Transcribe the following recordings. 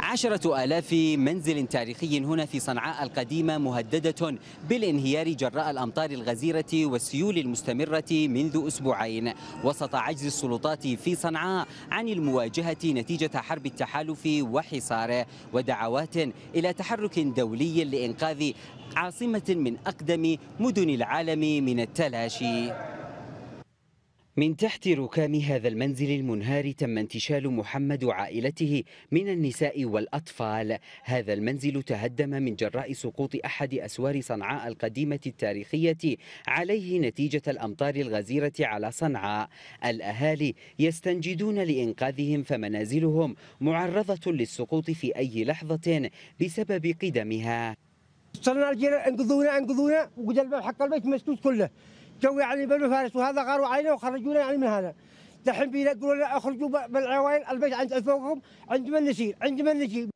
عشرة آلاف منزل تاريخي هنا في صنعاء القديمة مهددة بالانهيار جراء الأمطار الغزيرة والسيول المستمرة منذ أسبوعين وسط عجز السلطات في صنعاء عن المواجهة نتيجة حرب التحالف وحصاره ودعوات إلى تحرك دولي لإنقاذ عاصمة من أقدم مدن العالم من التلاشي من تحت ركام هذا المنزل المنهار تم انتشال محمد وعائلته من النساء والأطفال هذا المنزل تهدم من جراء سقوط أحد أسوار صنعاء القديمة التاريخية عليه نتيجة الأمطار الغزيرة على صنعاء الأهالي يستنجدون لإنقاذهم فمنازلهم معرضة للسقوط في أي لحظة بسبب قدمها صرنا الجيران انقذونا انقذونا وجا الباب حق البيت مسدود كله جو يعني بنو فارس وهذا غاروا علينا وخرجونا يعني من هذا دحين بيقولوا لنا اخرجوا بالعوائل البيت عند فوقهم عند من نسير عند من نجيب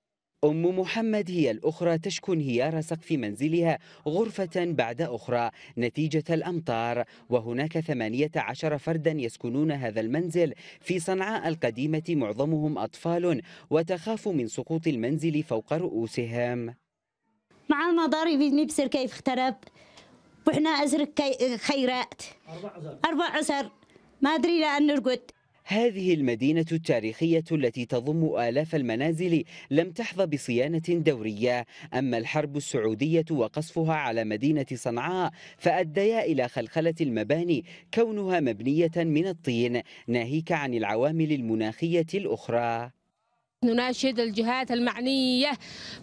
أم محمد هي الأخرى تشكو انهيار سقف منزلها غرفة بعد أخرى نتيجة الأمطار وهناك 18 فردا يسكنون هذا المنزل في صنعاء القديمة معظمهم أطفال وتخاف من سقوط المنزل فوق رؤوسهم مع المضارب نبصر كيف اخترب وإحنا أزرق خيرات أربع عشر ما أدري لأن نرقد هذه المدينة التاريخية التي تضم آلاف المنازل لم تحظى بصيانة دورية أما الحرب السعودية وقصفها على مدينة صنعاء فأديا إلى خلخلة المباني كونها مبنية من الطين ناهيك عن العوامل المناخية الأخرى نناشد الجهات المعنية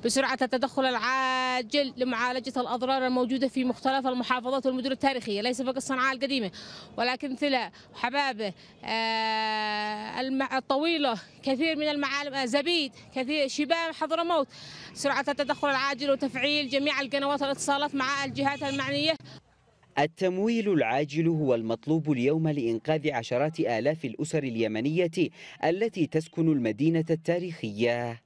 بسرعة التدخل العاجل لمعالجة الأضرار الموجودة في مختلف المحافظات والمدن التاريخية ليس فقط صنعاء القديمة ولكن ثلا حبابة آه، الطويلة كثير من المعالم آه، زبيد كثير شباب حضرموت سرعة التدخل العاجل وتفعيل جميع القنوات الاتصالات مع الجهات المعنية التمويل العاجل هو المطلوب اليوم لإنقاذ عشرات آلاف الأسر اليمنية التي تسكن المدينة التاريخية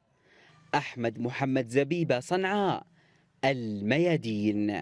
أحمد محمد زبيبة صنعاء الميادين